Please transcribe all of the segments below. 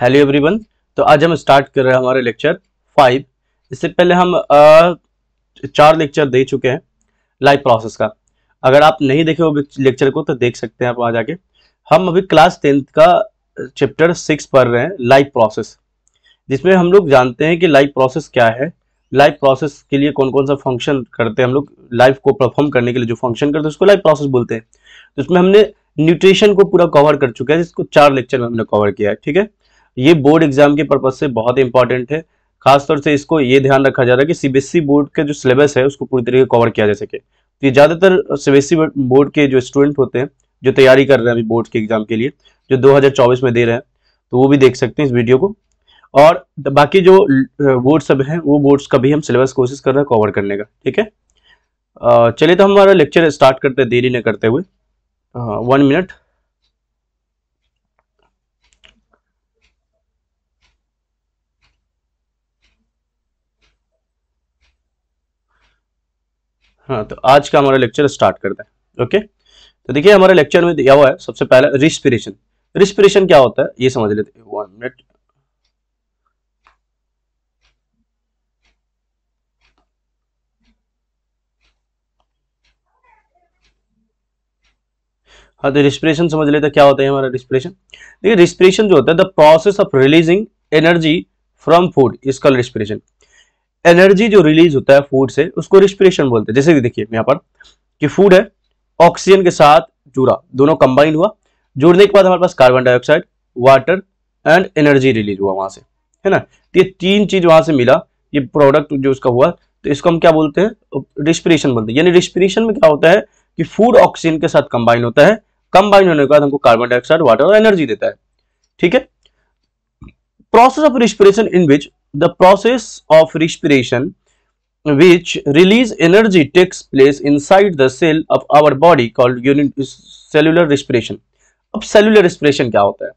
hello everyone तो आज हम स्टार्ट कर रहे हैं हमारे लेक्चर फाइव इससे पहले हम चार लेक्चर दे चुके हैं लाइव प्रोसेस का अगर आप नहीं देखे हो लेक्चर को तो देख सकते हैं आप आ जाके हम अभी क्लास टेंथ का चैप्टर सिक्स पढ़ रहे हैं लाइव प्रोसेस जिसमें हम लोग जानते हैं कि लाइव प्रोसेस क्या है लाइव प्रोसेस के लिए कौन कौन सा फंक्शन करते हैं हम लोग लाइव को परफॉर्म करने के लिए जो फंक्शन करते हैं उसको लाइव प्रोसेस बोलते हैं तो इसमें हमने न्यूट्रिशन को पूरा कवर कर चुके हैं जिसको चार लेक्चर में हमने कवर किया है ठीक है ये बोर्ड एग्जाम के पर्पज से बहुत इंपॉर्टेंट है खासतौर से इसको ये ध्यान रखा जा रहा है कि सीबीएसई बोर्ड का जो सिलेबस है उसको पूरी तरीके कवर किया जा सके तो ये ज़्यादातर सीबीएसई बोर्ड e के जो स्टूडेंट होते हैं जो तैयारी कर रहे हैं अभी बोर्ड के एग्जाम के लिए जो 2024 में दे रहे हैं तो वो भी देख सकते हैं इस वीडियो को और बाकी जो बोर्ड सब हैं वो बोर्ड्स का भी हम सिलेबस कोशिश कर रहे हैं कवर करने का ठीक है चलिए तो हमारा लेक्चर स्टार्ट करते हैं देरी न करते हुए वन हाँ, मिनट हाँ तो आज का हमारा लेक्चर स्टार्ट करते हैं ओके तो देखिए हमारे लेक्चर में दिया हुआ है सबसे पहले रिस्पिरेशन रिस्पिरेशन क्या होता है ये समझ लेते हैं वन मिनट हाँ तो रिस्पिरेशन समझ लेते क्या होता है हमारा रिस्पिरेशन देखिए रिस्पिरेशन जो होता है the process of releasing energy from food is called respiration energy जो रिलीज होता है फूड से उसको रिस्पिरेशन बोलते हैं जैसे कि देखिए यहाँ पर कि फूड है ऑक्सीजन के साथ जुड़ा दोनों कंबाइन हुआ जुड़ने के बाद हमारे पास carbon dioxide water and energy release हुआ वहां से है ना तो ये तीन चीज वहां से मिला ये प्रोडक्ट जो उसका हुआ तो इसको हम क्या बोलते हैं रिस्पिरेशन बोलते हैं यानी रिस्पिरेशन में क्या होता है कि फूड ऑक्सीजन के साथ कंबाइन होता है कंबाइन होने के बाद हमको कार्बन डाइऑक्साइड वाटर और एनर्जी देता है ठीक है process of respiration in which the process of respiration which release energy takes place inside the cell of our body called unit cellular respiration अब सेल्युलर रिस्पिरेशन क्या होता है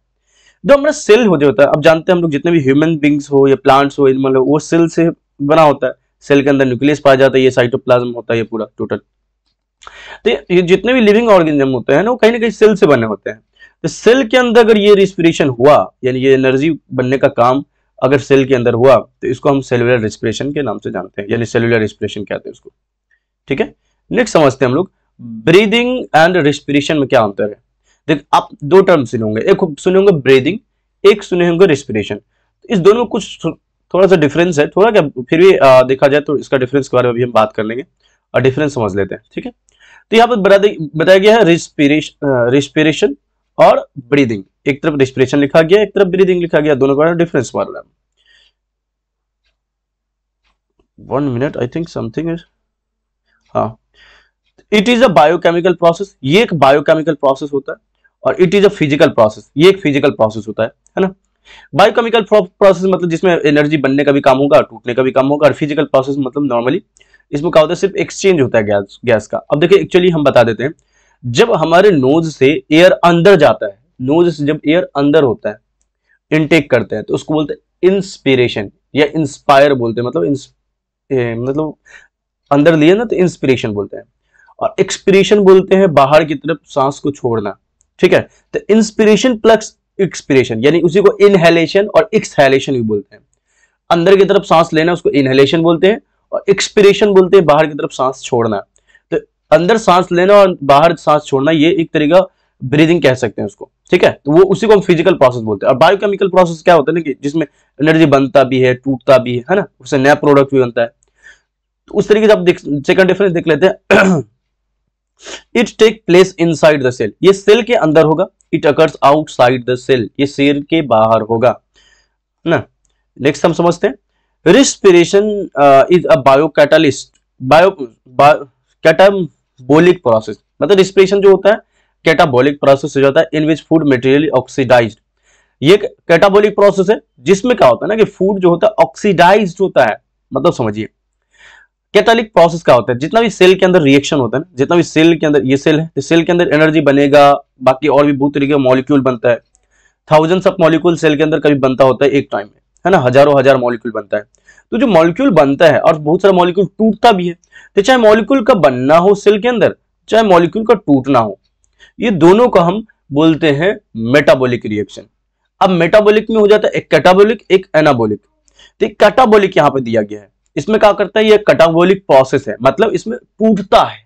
जो हमारा सेल हो होता है अब जानते हैं हम लोग जितने भी ह्यूमन बींग्स हो या प्लांट्स हो मतलब वो सेल से बना होता है सेल के अंदर न्यूक्लियस पाया जाता है ये साइटोप्लाज्म होता है ये पूरा टोटल तो ये जितने भी लिविंग ऑर्गेनिज्म होते हैं ना वो कहीं ना कहीं सेल से बने होते हैं तो सेल के अंदर अगर ये रिस्पिरेशन हुआ यानी ये एनर्जी बनने का काम अगर सेल के अंदर हुआ तो इसको हम सेलुलर रिस्पिरेशन के नाम से जानते हैं यानी सेलुलर रिस्पिरेशन कहते हैं उसको ठीक है नेक्स्ट समझते हैं हम लोग ब्रीदिंग एंड रिस्पिरेशन में क्या अंतर है देख आप दो टर्म सुने होंगे एक सुने होंगे ब्रीदिंग एक सुने होंगे रिस्पिरेशन इस दोनों में कुछ थोड़ा सा डिफरेंस है थोड़ा क्या फिर भी आ, देखा जाए तो इसका डिफरेंस के बारे में भी हम बात कर लेंगे और डिफरेंस समझ लेते हैं ठीक है तो यहाँ पर बताया गया है रिस्पिरेशन और ब्रीदिंग एक तरफ रिस्पिरेशन लिखा गया एक तरफ ब्रीदिंग लिखा गया दोनों का डिफरेंस मार रहा one minute I think something हाँ it is a biochemical process ये एक बायोकेमिकल प्रोसेस होता है और it is a physical process ये एक फिजिकल प्रोसेस होता है है ना बायोकेमिकल प्रोसेस मतलब जिसमें एनर्जी बनने का भी काम होगा टूटने का भी काम होगा और फिजिकल प्रोसेस मतलब नॉर्मली इसमें क्या होता है सिर्फ एक्सचेंज होता है गैस गैस का अब देखिए एक्चुअली हम बता देते हैं जब हमारे नोज से एयर अंदर जाता है नोज से जब एयर अंदर होता है इनटेक करते हैं तो उसको बोलते हैं इंस्पिरेशन या इंस्पायर बोलते हैं मतलब इंस, ए, मतलब अंदर लिए ना तो इंस्पिरेशन बोलते हैं और एक्सपिरेशन बोलते हैं बाहर की तरफ सांस को छोड़ना ठीक है तो इंस्पिरेशन प्लस एक्सपिरेशन यानी उसी को इनहेलेशन और एक्सहेलेशन भी बोलते हैं अंदर की तरफ सांस लेना उसको इनहेलेशन बोलते हैं और एक्सपिरेशन बोलते हैं बाहर की तरफ सांस छोड़ना तो अंदर सांस लेना और बाहर सांस छोड़ना ये एक तरीका ब्रीदिंग कह सकते हैं उसको ठीक है तो वो उसी को हम फिजिकल प्रोसेस बोलते हैं और बायोकेमिकल प्रोसेस क्या होता है ना कि जिसमें एनर्जी बनता भी है टूटता भी है ना उससे नया प्रोडक्ट भी बनता है तो उस तरीके से आप सेकंड डिफरेंस देख लेते हैं it take place inside the cell ये सेल के अंदर होगा it occurs outside the cell ये सेल के बाहर होगा ना नेक्स्ट हम समझते हैं respiration is a bio biocatalyst bio, bio मतलब रिस्पिरेशन जो होता है कैटाबोलिक प्रोसेस हो जाता है in which food material oxidise ये कैटाबोलिक प्रोसेस है जिसमें क्या होता है ना कि फूड जो होता है ऑक्सीडाइज होता है मतलब समझिए कैटालिक प्रोसेस क्या होता है जितना भी सेल के अंदर रिएक्शन होता है ना जितना भी सेल के अंदर ये सेल है सेल तो के अंदर एनर्जी बनेगा बाकी और भी बहुत तरीके का मॉलिक्यूल बनता है थाउजेंड्स ऑफ मॉलिक्यूल सेल के अंदर कभी बनता होता है एक टाइम में है ना हजारों हजार मॉलिक्यूल बनता है तो जो मॉलिक्यूल बनता है और बहुत सारा मॉलिक्यूल टूटता भी है तो चाहे मॉलिक्यूल का बनना हो सेल के अंदर चाहे मॉलिक्यूल का टूटना हो ये दोनों का हम बोलते हैं मेटाबोलिक रिएक्शन अब मेटाबोलिक में हो जाता है एक कैटाबोलिक एक एनाबोलिक तो एक कैटाबोलिक यहाँ पर दिया गया है इसमें क्या करता है ये कैटाबोलिक प्रोसेस है मतलब इसमें टूटता है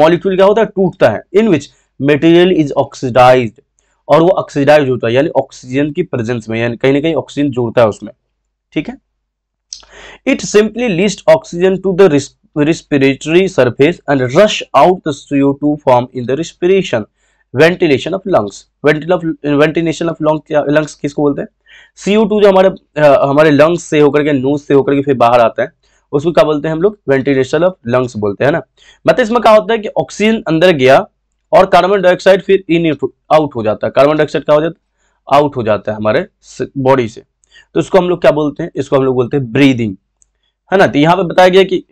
मॉलिक्यूल क्या होता है टूटता है in which material is oxidised और वो ऑक्सीडाइज होता है यानी ऑक्सीजन की प्रेजेंस में यानी कहीं ना कहीं ऑक्सीजन जुड़ता है उसमें ठीक है it simply list oxygen to the respiratory surface and rush out CO two form in the respiration ventilation of lungs ventilation of lungs lungs किसको बोलते हैं सीओ टू जो हमारे आ, हमारे लंग्स से होकर के नोज से होकर के फिर बाहर आता है उसको क्या बोलते हैं हम लोग वेंटिलेशन ऑफ लंग्स बोलते हैं ना मतलब इसमें क्या होता है कि ऑक्सीजन अंदर गया और कार्बन डाइऑक्साइड फिर इन आउट हो जाता है कार्बन डाइऑक्साइड क्या हो जाता है आउट हो जाता है हमारे बॉडी से तो इसको हम लोग क्या बोलते हैं इसको हम लोग बोलते हैं ब्रीदिंग है ना तो यहाँ पे बताया गया कि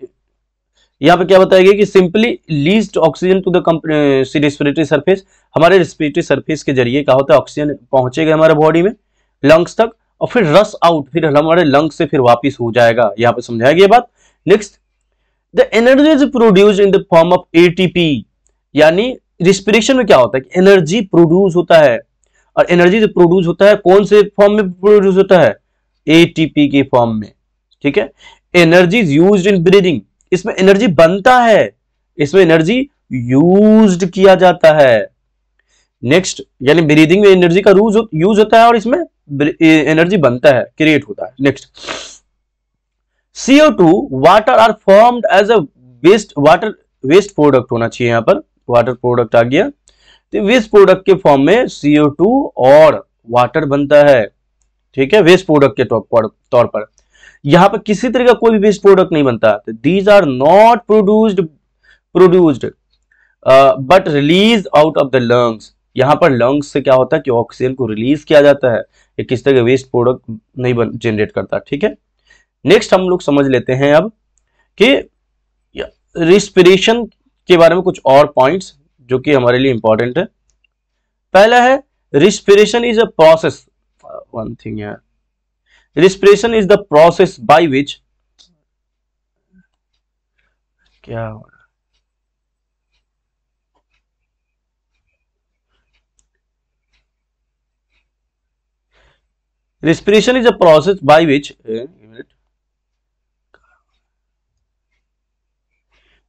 यहाँ पे क्या बताया गया कि simply least oxygen to the respiratory surface हमारे रेस्पिरेटरी सरफेस के जरिए क्या होता है ऑक्सीजन पहुंचेगा हमारे बॉडी में लंग्स तक और फिर रस आउट फिर हमारे लंग्स से फिर वापिस हो जाएगा यहाँ पे समझाया गया बात next the energy is produce in the form of a यानी रिस्पिरेशन में क्या होता है कि एनर्जी प्रोड्यूस होता है और एनर्जी जो प्रोड्यूस होता है कौन से फॉर्म में प्रोड्यूस होता है एटीपी के फॉर्म में ठीक है एनर्जी यूज्ड इन ब्रीदिंग इसमें एनर्जी बनता है इसमें एनर्जी यूज्ड किया जाता है नेक्स्ट यानी ब्रीदिंग में एनर्जी का रूज यूज होता है और इसमें एनर्जी बनता है क्रिएट होता है next CO two water are formed as a waste water waste product होना चाहिए यहां पर वाटर प्रोडक्ट आ गया तो वेस्ट प्रोडक्ट के फॉर्म में सीओ टू और वाटर बनता है ठीक है वेस्ट प्रोडक्ट के तौर पर यहां पर किसी तरह का कोई भी वेस्ट प्रोडक्ट नहीं बनता these are not produced produced but release out of the lungs यहां पर लंग्स से क्या होता है कि ऑक्सीजन को रिलीज किया जाता है ये किस तरह का वेस्ट प्रोडक्ट नहीं बन जनरेट करता ठीक है नेक्स्ट हम लोग समझ लेते हैं अब कि रिस्पिरेशन के बारे में कुछ और पॉइंट्स जो कि हमारे लिए इंपॉर्टेंट है पहला है respiration is a process one thing respiration is the process by which क्या होगा respiration is a process by which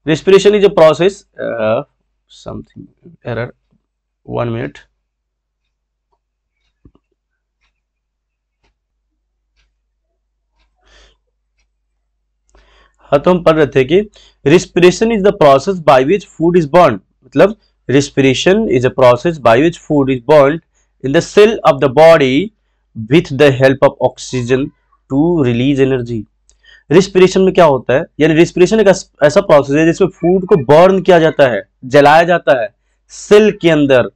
respiration is a process uh, something error one हाँ तो हम पढ़ रहे थे कि respiration is the process by which food is burn मतलब respiration is a process by which food is burn in the cell of the body with the help of oxygen to release energy respiration में क्या होता है यानी respiration एक ऐसा process है जिसमें फूड को बर्न किया जाता है जलाया जाता है सेल के अंदर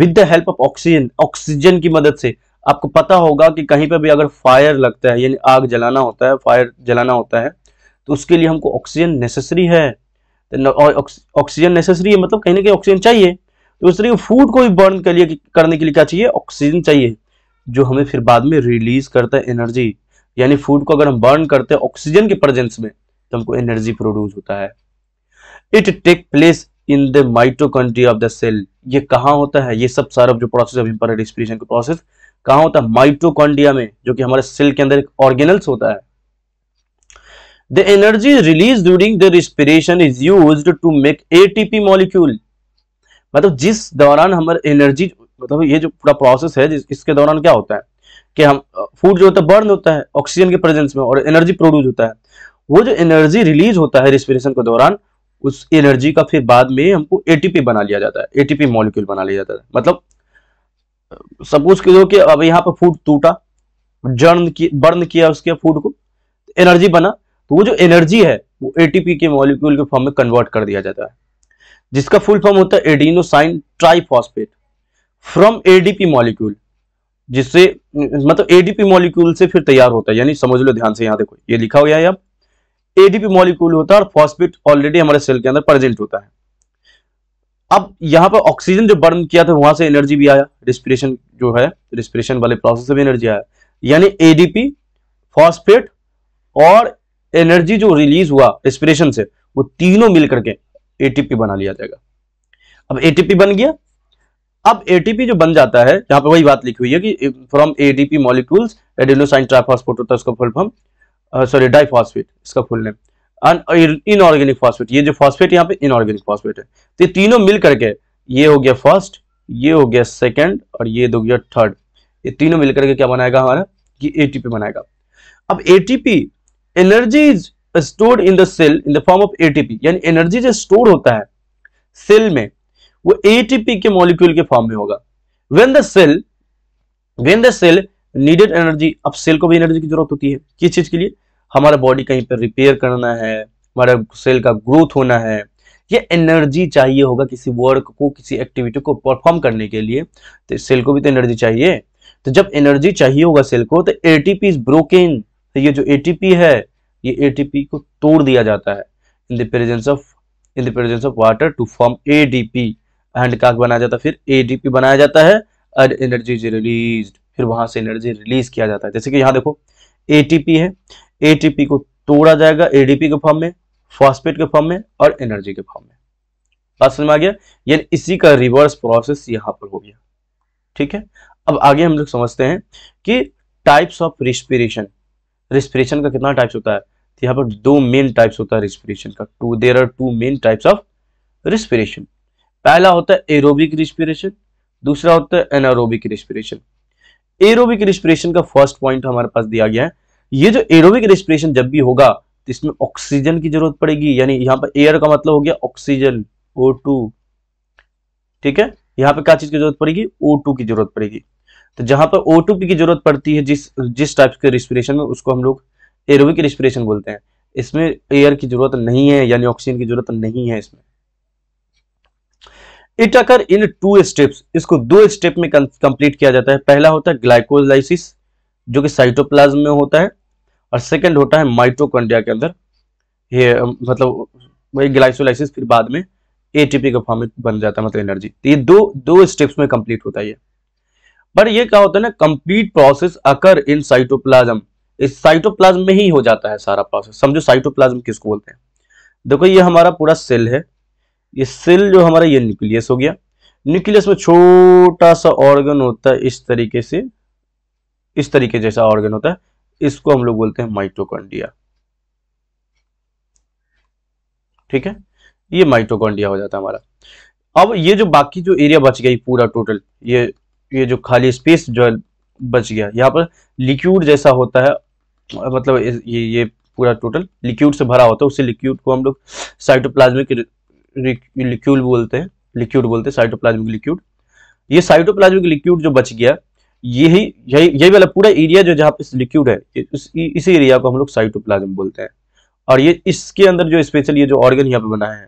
with the help of oxygen oxygen की मदद से आपको पता होगा कि कहीं पर भी अगर फायर लगता है यानी आग जलाना होता है फायर जलाना होता है तो उसके लिए हमको ऑक्सीजन नेसेसरी है ऑक्सीजन नेसेसरी है मतलब कहीं ना कहीं ऑक्सीजन चाहिए तो उस तरीके फूड को भी बर्न करने के लिए क्या चाहिए ऑक्सीजन चाहिए जो हमें फिर बाद में रिलीज करता है एनर्जी यानी फूड को अगर हम बर्न करते हैं ऑक्सीजन के प्रेजेंस में तो हमको एनर्जी प्रोड्यूस होता है it take place in the mitochondria of the cell ये कहां होता है ये सब सारा जो प्रोसेस अभी रेस्पिरेशन का प्रोसेस कहा होता है माइटोकॉन्ड्रिया में जो कि हमारे सेल के अंदर एक ऑर्गेनल्स होता है the energy release during the respiration is use to make ATP molecule मतलब जिस दौरान हमारे एनर्जी मतलब ये जो पूरा प्रोसेस है इसके दौरान क्या होता है कि हम फूड जो होता है बर्न होता है ऑक्सीजन के प्रेजेंस में और एनर्जी प्रोड्यूस होता है वो जो एनर्जी रिलीज होता है रिस्पिरेशन के दौरान उस एनर्जी का फिर बाद में हमको एटीपी बना लिया जाता है एटीपी मॉलिक्यूल बना लिया जाता है मतलब सपोज करो कि अब यहाँ पर फूड टूटा जर्न की बर्न किया उसके फूड को एनर्जी बना तो वो जो एनर्जी है वो एटीपी के मॉलिक्यूल के फॉर्म में कन्वर्ट कर दिया जाता है जिसका फुल फॉर्म होता है adenosine triphosphate from ADP molecule जिससे मतलब एडीपी मॉलिक्यूल से फिर तैयार होता है यानी समझ लो ध्यान से यहां देखो ये लिखा हुआ है अब एडीपी मॉलिक्यूल होता है और फॉस्फेट ऑलरेडी हमारे सेल के अंदर प्रेजेंट होता है अब यहाँ पर ऑक्सीजन जो बर्न किया था वहां से एनर्जी भी आया रिस्पिरेशन जो है रिस्पिरेशन वाले प्रोसेस से भी एनर्जी आया यानी एडीपी फॉस्फेट और एनर्जी जो रिलीज हुआ रिस्पिरेशन से वो तीनों मिलकर के एटीपी बना लिया जाएगा अब एटीपी बन गया अब एटीपी जो बन जाता है यहाँ पे वही बात लिखी हुई है कि from ADP molecules adenosine triphosphate होता है उसका फुल फॉर्म सॉरी डाइफॉस्फेट इसका फुल नेम इनऑर्गेनिक फॉस्फेट ये जो फॉस्फेट यहाँ पे इनऑर्गेनिक फॉस्फेट है तो तीनों मिल करके ये हो गया फर्स्ट ये हो गया सेकेंड और ये हो गया थर्ड ये तीनों मिलकर के क्या बनाएगा हमारा कि एटीपी बनाएगा अब ATP energy is stored in the cell in the form of ATP यानी एनर्जी जो स्टोर होता है सेल में वो एटीपी के मॉलिक्यूल के फॉर्म में होगा when the cell when the cell needed energy अब सेल को भी एनर्जी की जरूरत होती है किस चीज के लिए हमारा बॉडी कहीं पर रिपेयर करना है हमारे सेल का ग्रोथ होना है ये एनर्जी चाहिए होगा किसी वर्क को किसी एक्टिविटी को परफॉर्म करने के लिए तो सेल को भी तो एनर्जी चाहिए तो जब एनर्जी चाहिए होगा सेल को तो एटीपी इज ब्रोकेन तो ये जो एटीपी है ये एटीपी को तोड़ दिया जाता है in the presence of in the presence of water to form ADP हैंडकाक बनाया जाता है फिर एडीपी बनाया जाता है और एनर्जी इज रिलीज फिर वहां से एनर्जी रिलीज किया जाता है जैसे कि यहाँ देखो एटीपी है एटीपी को तोड़ा जाएगा एडीपी के फॉर्म में फॉस्फेट के फॉर्म में और एनर्जी के फॉर्म में बात समझ में आ गया यानी इसी का रिवर्स प्रोसेस यहाँ पर हो गया ठीक है अब आगे हम लोग समझते हैं कि टाइप्स ऑफ रिस्पिरेशन रिस्पिरेशन का कितना टाइप्स होता है तो यहाँ पर दो मेन टाइप्स होता है रिस्पिरेशन का to there are two main types of respiration पहला होता है एरोबिक रिस्पिरेशन दूसरा होता है एनारोबिक रिस्पिरेशन एरोबिक रिस्पिरेशन का फर्स्ट पॉइंट हमारे पास दिया गया है ये जो एरोबिक रिस्पिरेशन जब भी होगा तो इसमें ऑक्सीजन की जरूरत पड़ेगी यानी यहाँ पर एयर का मतलब हो गया ऑक्सीजन टू ठीक है यहाँ पे क्या चीज की जरूरत पड़ेगी टू की जरूरत पड़ेगी तो जहां पर O2 की जरूरत पड़ती है जिस जिस टाइप के रिस्पिरेशन में उसको हम लोग एरोबिक रिस्पिरेशन बोलते हैं इसमें एयर की जरूरत नहीं है यानी ऑक्सीजन की जरूरत नहीं है इसमें it occur in two steps इसको दो स्टेप में कंप्लीट किया जाता है पहला होता है ग्लाइकोलाइसिस जो कि साइटोप्लाज्म में होता है और सेकंड होता है माइटोकॉन्ड्रिया के अंदर ये मतलब वही ग्लाइसोलाइसिस फिर बाद में एटीपी का फॉर्म बन जाता है मतलब एनर्जी तो ये दो दो स्टेप्स में कंप्लीट होता है ये पर ये क्या होता है ना complete process occur in cytoplasm इस साइटोप्लाज्म में ही हो जाता है सारा प्रोसेस समझो साइटोप्लाज्म किसको बोलते हैं देखो ये हमारा पूरा सेल है ये सेल जो हमारा ये न्यूक्लियस हो गया न्यूक्लियस में छोटा सा ऑर्गन होता है इस तरीके से इस तरीके जैसा ऑर्गन होता है इसको हम लोग बोलते हैं माइटोकॉन्डिया ठीक है ये माइटोकॉन्डिया हो जाता है हमारा अब ये जो बाकी जो एरिया बच गया पूरा टोटल ये ये जो खाली स्पेस जो है बच गया यहाँ पर लिक्विड जैसा होता है मतलब ये ये पूरा टोटल लिक्विड से भरा होता है उसे लिक्विड को हम लोग साइटोप्लाज्मिक लिक्यूल बोलते हैं लिक्विड बोलते हैं साइटोप्लाज्मिक लिक्विड ये साइटोप्लाज्मिक लिक्विड जो बच गया यही यही यही वाला पूरा एरिया जो जहाँ पे लिक्विड है इस, इसी एरिया को हम लोग साइटोप्लाज्म बोलते हैं और ये इसके अंदर जो स्पेशल ये जो ऑर्गन यहाँ पे बनाया है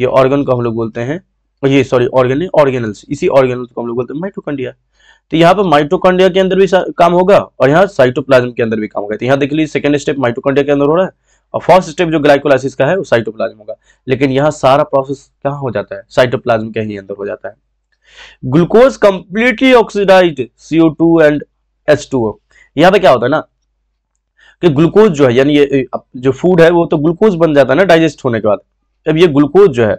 ये ऑर्गन को हम लोग बोलते हैं ये सॉरी ऑर्गन नहीं ऑर्गेनल्स इसी ऑर्गेनल को हम लोग बोलते हैं माइटोकॉन्ड्रिया तो यहाँ पर माइटोकॉन्ड्रिया के अंदर भी काम होगा और यहाँ साइटोप्लाज्म के अंदर भी काम होगा तो यहाँ देख लीजिए सेकंड स्टेप माइटोकॉन्ड्रिया के अंदर हो रहा है और फर्स्ट स्टेप जो ग्लाइकोलाइसिस का है वो साइटोप्लाज्म होगा लेकिन यहाँ सारा प्रोसेस कहाँ हो जाता है साइटोप्लाज्म के ही अंदर हो जाता है glucose completely oxidise CO two and H two O यहाँ पे क्या होता है ना कि ग्लूकोज जो है यानी ये जो फूड है वो तो ग्लूकोज बन जाता है ना डाइजेस्ट होने के बाद अब ये ग्लूकोज जो है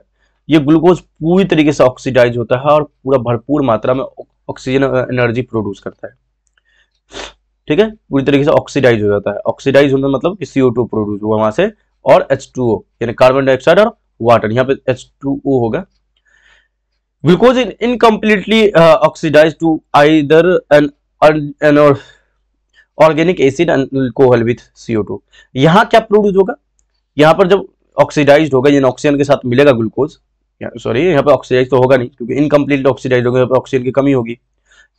ये ग्लूकोज पूरी तरीके से ऑक्सीडाइज होता है और पूरा भरपूर मात्रा में ऑक्सीजन एनर्जी प्रोड्यूस करता है ठीक है पूरी तरीके से ऑक्सीडाइज हो जाता है ऑक्सीडाइज होने मतलब कि सीओ टू प्रोड्यूस हुआ वहां से और एच टू ओ यानी कार्बन डाइऑक्साइड और वाटर यहाँ पे एच टू ओ होगा glucose in incompletely oxidise to either an an और organic acid alcohol with CO two यहाँ क्या प्रोड्यूस होगा यहाँ पर जब ऑक्सीडाइज होगा यानी ऑक्सीजन के साथ मिलेगा ग्लूकोज सॉरी यहाँ पे ऑक्सीडाइज तो होगा नहीं क्योंकि इनकम्प्लीट ऑक्सीडाइज होगा यहाँ पर ऑक्सीजन की कमी होगी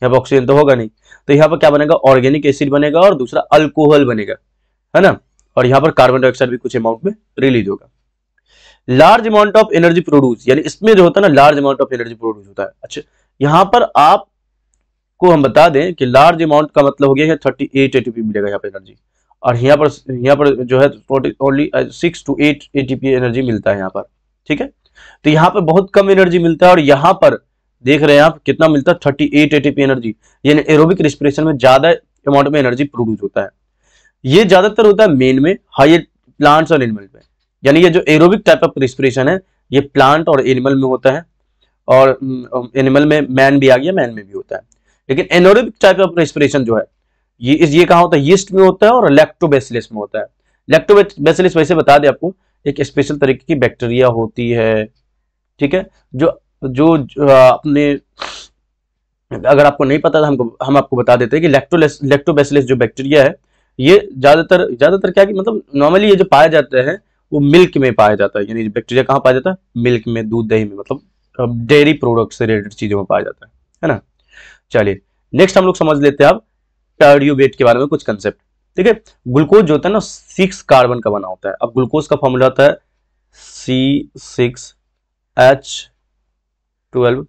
यहाँ पर ऑक्सीजन तो होगा नहीं तो यहाँ पर क्या बनेगा ऑर्गेनिक एसिड बनेगा और दूसरा अल्कोहल बनेगा है ना और यहाँ पर कार्बन डाइऑक्साइड भी कुछ अमाउंट में रिलीज होगा large amount of energy produce यानी इसमें जो होता है ना large amount of energy produce होता है अच्छा यहाँ पर आप को हम बता दें कि लार्ज अमाउंट का मतलब हो गया थर्टी एट एटीपी मिलेगा यहाँ पर एनर्जी और यहाँ पर यहाँ पर जो है only six two eight ATP energy मिलता है यहाँ पर ठीक है तो यहाँ पर बहुत कम एनर्जी मिलता है और यहाँ पर देख रहे हैं आप कितना मिलता है थर्टी एट एटीपी एनर्जी यानी एरोबिक रिस्पिरेशन में ज्यादा अमाउंट में एनर्जी प्रोड्यूस होता है ये ज्यादातर होता है मेन में हाई प्लांट्स और एनिमल में यानी ये जो एरोबिक टाइप ऑफ रिस्पिरेशन है ये प्लांट और एनिमल में होता है और एनिमल में मैन भी आ गया मैन में भी होता है लेकिन एनोरोबिक टाइप ऑफ रिस्पिरेशन जो है ये ये कहा होता है यीस्ट में होता है और लैक्टोबेसिलस में होता है लैक्टोबेसिलस वैसे बता दे आपको एक स्पेशल तरीके की बैक्टीरिया होती है ठीक है जो जो अपने अगर आपको नहीं पता था हमको हम आपको बता देते हैं कि लेक्टोलेस लेक्टोबेसिलस जो बैक्टीरिया है ये ज़्यादातर ज़्यादातर क्या कि मतलब नॉर्मली ये जो पाए जाते हैं वो मिल्क में पाया जाता है यानी बैक्टीरिया कहाँ पाया जाता है मिल्क में दूध दही में मतलब डेयरी प्रोडक्ट से रिलेटेड चीज़ों में पाया जाता है है ना चलिए नेक्स्ट हम लोग समझ लेते हैं आप टर्ड्यूबेट के बारे में कुछ कंसेप्ट ठीक है ग्लूकोज जो होता है ना सिक्स कार्बन का बना होता है अब ग्लूकोज का फॉर्मूला होता है C six H twelve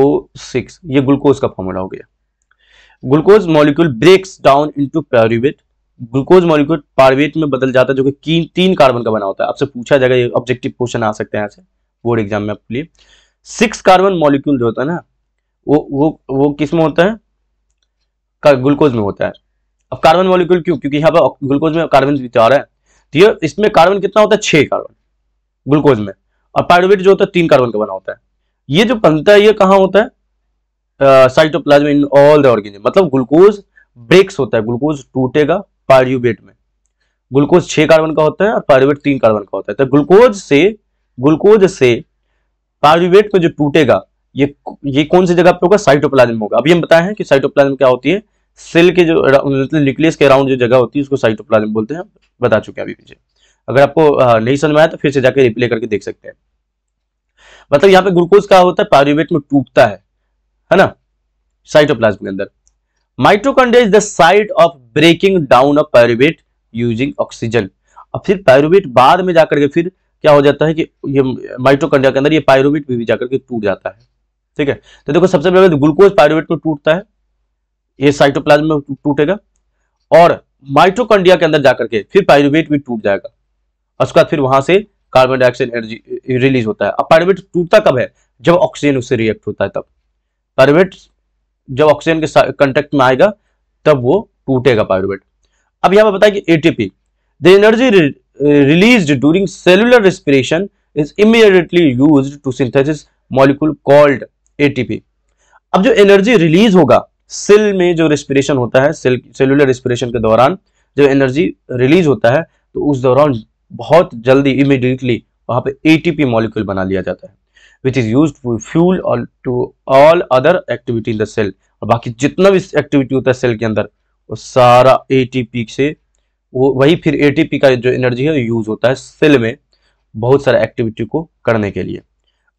O six ये ग्लूकोज का फॉर्मूला हो गया glucose molecule breaks down into pyruvate glucose molecule pyruvate में बदल जाता है जो कि तीन कार्बन का बना होता है आपसे पूछा जाएगा ये ऑब्जेक्टिव क्वेश्चन आ सकते हैं बोर्ड एग्जाम में आपके लिए सिक्स कार्बन मॉलिक्यूल जो होता है ना वो वो वो किस में होता है ग्लूकोज में होता है अब कार्बन मॉलिक्यूल क्यों क्योंकि यहाँ पर ग्लूकोज में कार्बन भी तो है तो ये इसमें कार्बन कितना होता है छह कार्बन ग्लूकोज में और पायरोवेट जो होता है तीन कार्बन का बना होता है ये जो बनता है ये कहाँ होता है cytoplasm in all the organism मतलब ग्लूकोज ब्रेक्स होता है ग्लूकोज टूटेगा पार्यूबेट में ग्लूकोज छह कार्बन का होता है और पार्यूबेट तीन कार्बन का होता है तो ग्लूकोज से ग्लूकोज से पार्यूबेट में जो टूटेगा ये ये कौन सी जगह पे होगा साइटोप्लाज्म होगा अभी हम बताए हैं कि साइटोप्लाज्म क्या होती है सेल के जो मतलब न्यूक्लियस के अराउंड जो जगह होती है उसको साइटोप्लाज्म बोलते हैं बता चुके हैं अभी पीछे अगर आपको नहीं समझ में आया तो फिर से जाकर रिप्ले करके देख सकते हैं मतलब यहाँ पे ग्लूकोज का होता है पायरुवेट में टूटता है है ना साइटोप्लाज्म के अंदर mitochondria is the site of breaking down of pyruvate using oxygen और फिर पायरुवेट बाद में जाकर के फिर क्या हो जाता है कि ये माइट्रोकॉन्ड्रिया के अंदर ये पायरुवेट भी जाकर के टूट जाता है ठीक है तो देखो सबसे पहले तो ग्लूकोज पायरुवेट में टूटता है ये साइटोप्लाज्म में टूटेगा और माइट्रोकॉन्ड्रिया के अंदर जाकर के फिर पायरुवेट भी टूट जाएगा उसके बाद फिर वहां से कार्बन डाइऑक्साइड एनर्जी रिलीज होता है अब पायरुवेट टूटता कब है जब ऑक्सीजन उससे रिएक्ट होता है तब पायरुवेट जब ऑक्सीजन के कंटेक्ट में आएगा तब वो टूटेगा पायरुवेट अब यहां पर बताया कि ATP the energy release during cellular respiration is immediately use to synthesis molecule called ATP अब जो एनर्जी रिलीज होगा सेल में जो रेस्पिरेशन होता है सेल सेलुलर रेस्पिरेशन के दौरान जब एनर्जी रिलीज होता है तो उस दौरान बहुत जल्दी इमिडिएटली वहां पे एटीपी मॉलिक्यूल बना लिया जाता है which is use to fuel और to all other activity in the cell और बाकी जितना भी एक्टिविटी होता है सेल के अंदर वो सारा ए से वो वही फिर ए का जो एनर्जी है वो यूज होता है सेल में बहुत सारा एक्टिविटी को करने के लिए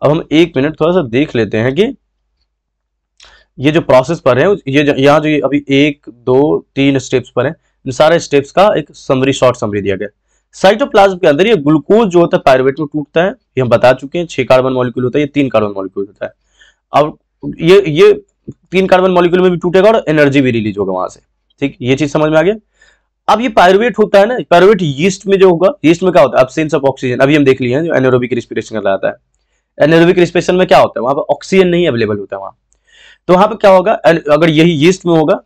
अब हम एक मिनट थोड़ा सा देख लेते हैं कि ये जो प्रोसेस पर है ये यहाँ जो ये अभी एक दो तीन स्टेप्स पर है इन सारे स्टेप्स का एक समरी शॉर्ट समरी दिया गया साइटोप्लाज्म के अंदर ये ग्लूकोज जो होता है पायरवेट में टूटता है ये हम बता चुके हैं छह कार्बन मॉलिक्यूल होता है ये तीन कार्बन मॉलिक्यूल होता है अब ये ये तीन कार्बन मॉलिक्यूल में भी टूटेगा और एनर्जी भी रिलीज होगा वहां से ठीक ये चीज समझ में आ गया अब ये पायरुवेट होता है ना पायरवेट यीस्ट में जो होगा यीस्ट में क्या होता है अब्सेंस ऑफ ऑक्सीजन अभी हम देख लिया जो एनोरोबिक रिस्पिरेशन कराता है एनोरोबिक रिस्पिरेशन में क्या होता है वहां पर ऑक्सीजन नहीं अवेलेबल होता है वहां तो वहां पर क्या होगा अगर यही यीस्ट में होगा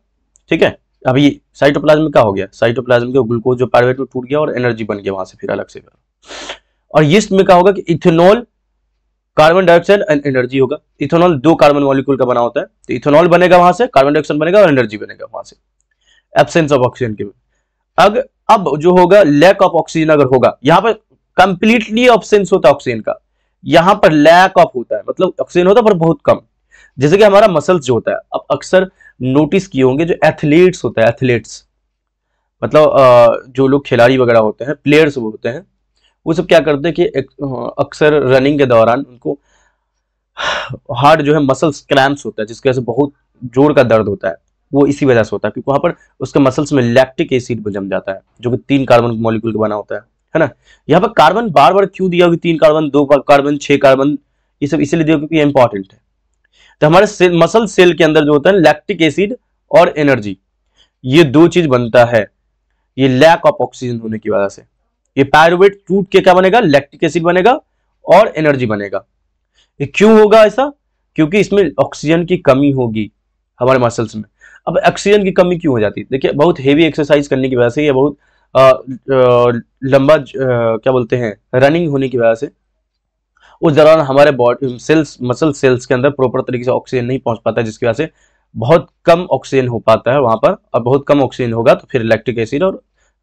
ठीक है अभी साइटोप्लाज्म क्या हो गया साइटोप्लाज्म के ग्लूकोज जो पायरेट में टूट गया और एनर्जी बन गया वहां से फिर अलग से और यीस्ट में क्या होगा कि ethanol carbon dioxide and energy होगा इथेनॉल दो कार्बन मॉलिक्यूल का बना होता है तो इथेनॉल बनेगा वहां से कार्बन डाइऑक्साइड बनेगा और एनर्जी बनेगा वहां से एब्सेंस ऑफ ऑक्सीजन के में अग अब जो होगा लैक ऑफ ऑक्सीजन अगर होगा यहां पर कंप्लीटली ऑब्सेंस होता है ऑक्सीजन का यहां पर लैक ऑफ होता है मतलब ऑक्सीजन होता है पर बहुत कम जैसे कि हमारा मसल्स जो होता है अब अक्सर नोटिस किए होंगे जो एथलीट्स होता है एथलीट्स मतलब जो लोग खिलाड़ी वगैरह होते हैं प्लेयर्स वो होते हैं वो सब क्या करते हैं कि अक्सर रनिंग के दौरान उनको हार्ड जो है मसल्स क्रैम्प्स होता है जिसकी वजह से बहुत जोर का दर्द होता है वो इसी वजह से होता है क्योंकि वहाँ पर उसके मसल्स में लैक्टिक एसिड जम जाता है जो कि तीन कार्बन मॉलिक्यूल का बना होता है है ना यहाँ पर कार्बन बार बार क्यों दिया क्योंकि तीन कार्बन दो कार्बन छः कार्बन ये सब इसीलिए दिया क्योंकि इंपॉर्टेंट है तो हमारे सेल, मसल सेल के अंदर जो होता है लैक्टिक एसिड और एनर्जी ये दो चीज बनता है ये लैक ऑफ ऑक्सीजन होने की वजह से ये पैरोवेट टूट के क्या बनेगा लैक्टिक एसिड बनेगा और एनर्जी बनेगा ये क्यों होगा ऐसा क्योंकि इसमें ऑक्सीजन की कमी होगी हमारे मसल्स में अब ऑक्सीजन की कमी क्यों हो जाती है देखिए बहुत हेवी एक्सरसाइज करने की वजह से या बहुत आ, आ, लंबा आ, क्या बोलते हैं रनिंग होने की वजह से उस दौरान हमारे बॉडी सेल्स मसल सेल्स के अंदर प्रॉपर तरीके से ऑक्सीजन नहीं पहुंच पाता जिसकी वजह से बहुत कम ऑक्सीजन हो पाता है वहां पर और बहुत कम ऑक्सीजन होगा तो फिर इलेक्ट्रिक एसिड और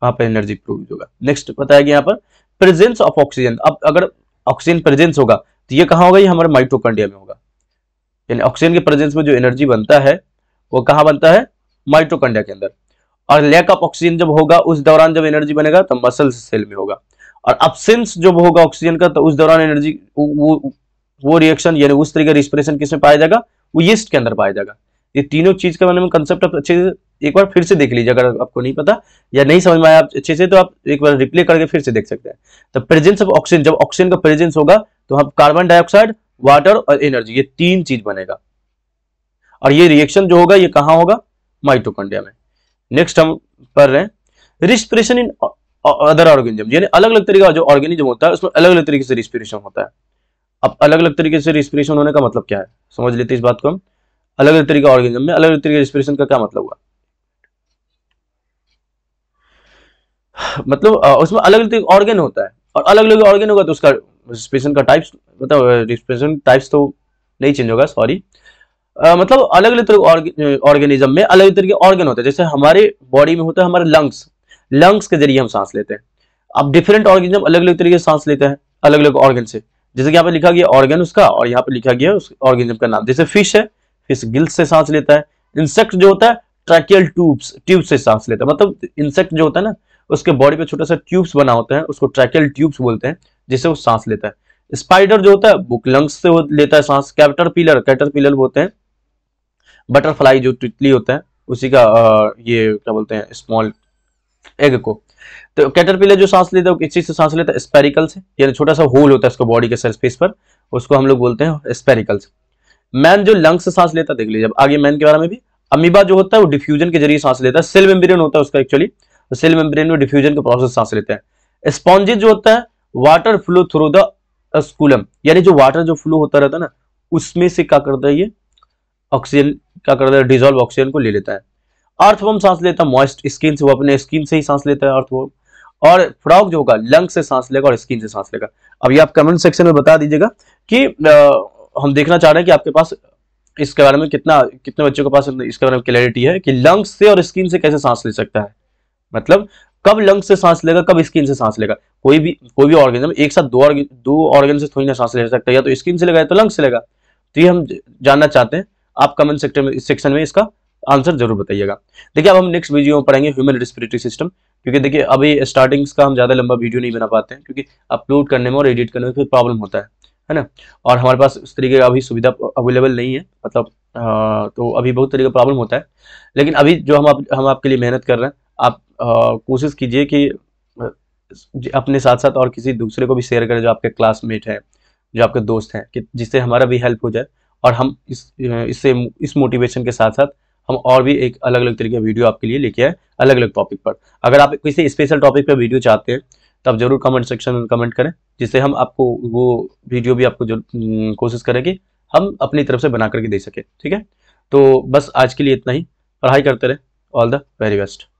वहां पर एनर्जी प्रूव होगा नेक्स्ट बताया गया यहाँ पर प्रेजेंस ऑफ ऑक्सीजन अब अगर ऑक्सीजन प्रेजेंस होगा तो ये कहाँ होगा ये हमारे माइट्रोकंडिया में होगा यानी ऑक्सीजन के प्रेजेंस में जो एनर्जी बनता है वो कहाँ बनता है माइट्रोकंडिया के अंदर और लैक ऑफ ऑक्सीजन जब होगा उस दौरान जब एनर्जी बनेगा तो मसल सेल में होगा और अपसेंस जो होगा ऑक्सीजन का तो उस दौरान एनर्जी वो वो रिएक्शन यानी उस तरीके का रिस्पिरेशन किसमें पाया जाएगा वो यीस्ट के अंदर पाया जाएगा ये तीनों चीज के बारे में कंसेप्ट आप अच्छे से एक बार फिर से देख लीजिए अगर आपको नहीं पता या नहीं समझ में आया आप अच्छे से तो आप एक बार रिप्ले करके फिर से देख सकते हैं तो प्रेजेंस ऑफ ऑक्सीजन जब ऑक्सीजन का प्रेजेंस होगा तो हम कार्बन डाइऑक्साइड वाटर और एनर्जी ये तीन चीज बनेगा और ये रिएक्शन जो होगा ये कहाँ होगा माइटोकॉन्ड्रिया में नेक्स्ट हम पढ़ रहे हैं रिस्पिरेशन इन अदर ऑर्गेनिज्म यानी अलग अलग तरीका जो ऑर्गेनिज्म होता है उसमें अलग अलग तरीके से रिस्पिरेशन होता है अब अलग अलग तरीके से रिस्पिरेशन होने का मतलब क्या है समझ लेते इस बात को हम अलग अलग तरीके ऑर्गेनिज्म में अलग अलग तरीके रिस्पिरेशन का क्या मतलब हुआ मतलब उसमें अलग अलग ऑर्गेन होता है और अलग अलग ऑर्गेन होगा तो उसका रिस्पिरेशन का टाइप्स मतलब रिस्पिरेशन टाइप्स तो नहीं चेंज होगा सॉरी मतलब अलग अलग तरह ऑर्गेनिज्म में अलग अलग तरह के ऑर्गेन होते हैं जैसे हमारे बॉडी में होता है हमारे लंग्स लंग्स के जरिए हम सांस लेते हैं अब डिफरेंट ऑर्गेनिज्म अलग अलग तरीके से सांस लेते हैं अलग अलग ऑर्गन से जैसे कि यहाँ पे लिखा गया ऑर्गन उसका और यहाँ पे लिखा गया उस ऑर्गेनिज्म का नाम जैसे फिश है फिश गिल्स से सांस लेता है इंसेक्ट जो होता है ट्रैकियल ट्यूब्स ट्यूब से सांस लेता है मतलब इंसेक्ट जो होता है ना उसके बॉडी पे छोटा सा ट्यूब्स बना होता है उसको ट्रैकियल ट्यूब्स बोलते हैं जिससे वो सांस लेता है स्पाइडर जो होता है बुक लंग्स से लेता है सांस कैटर पिलर कैटर पिलर बोलते हैं बटरफ्लाई जो टिटली होता है उसी का ये क्या बोलते हैं स्मॉल एग को तो कैटरपिलर जो सांस लेता है वो किस चीज से सांस लेता है स्पेरिकल से यानी छोटा सा होल होता है उसको बॉडी के सरफेस पर उसको हम लोग बोलते हैं स्पेरिकल से मैन जो लंग्स से सांस लेता है देख लीजिए अब आगे मैन के बारे में भी अमीबा जो होता है वो डिफ्यूजन के जरिए सांस लेता है सेल मेम्ब्रेन होता है उसका एक्चुअली सेल मेम्ब्रेन में डिफ्यूजन का प्रोसेस सांस लेते हैं स्पॉन्जिस जो होता है water flow through the xylem यानी जो वाटर जो फ्लो होता रहता है ना उसमें से क्या करता है ये ऑक्सीजन क्या करता है डिजोल्व ऑक्सीजन को ले लेता है अर्थवर्म सांस लेता है मॉइस्ट स्किन से वो अपने स्किन से ही सांस लेता है अर्थवर्म और फ्रॉग जो होगा लंग से सांस लेगा और स्किन से सांस लेगा अभी आप कमेंट सेक्शन में बता दीजिएगा कि आ, हम देखना चाह रहे हैं कि आपके पास इसके बारे में कितना कितने बच्चों के पास इसके बारे में क्लैरिटी है कि लंग्स से और स्किन से कैसे सांस ले सकता है मतलब कब लंग्स से सांस लेगा कब स्किन से सांस लेगा कोई भी कोई भी ऑर्गेनिज्म मतलब एक साथ दो ऑर्गेन दो ऑर्गेन से थोड़ी ना सांस ले सकता है या तो स्किन से लेगा या तो लंग्स से लेगा तो ये हम जानना चाहते हैं आप कमेंट सेक्टर में सेक्शन में इसका आंसर जरूर बताइएगा देखिए अब हम नेक्स्ट वीडियो में पढ़ेंगे ह्यूमन रेस्पिरेटरी सिस्टम क्योंकि देखिए अभी स्टार्टिंग्स का हम ज़्यादा लंबा वीडियो नहीं बना पाते हैं क्योंकि अपलोड करने में और एडिट करने में फिर प्रॉब्लम होता है है ना और हमारे पास उस तरीके का अभी सुविधा अवेलेबल नहीं है मतलब हाँ, तो अभी बहुत तरीके का प्रॉब्लम होता है लेकिन अभी जो हम आप, हम आपके लिए मेहनत कर रहे हैं आप हाँ, कोशिश कीजिए कि हाँ, अपने साथ साथ और किसी दूसरे को भी शेयर करें जो आपके क्लासमेट हैं जो आपके दोस्त हैं कि जिससे हमारा भी हेल्प हो जाए और हम इस इससे इस मोटिवेशन के साथ साथ हम और भी एक अलग अलग तरीके का वीडियो आपके लिए लेके आए अलग अलग टॉपिक पर अगर आप किसी स्पेशल टॉपिक पर वीडियो चाहते हैं तो आप जरूर कमेंट सेक्शन में कमेंट करें जिससे हम आपको वो वीडियो भी आपको हम्म, कोशिश करें कि हम अपनी तरफ से बना करके दे सकें ठीक है तो बस आज के लिए इतना ही पढ़ाई करते रहे ऑल द वेरी बेस्ट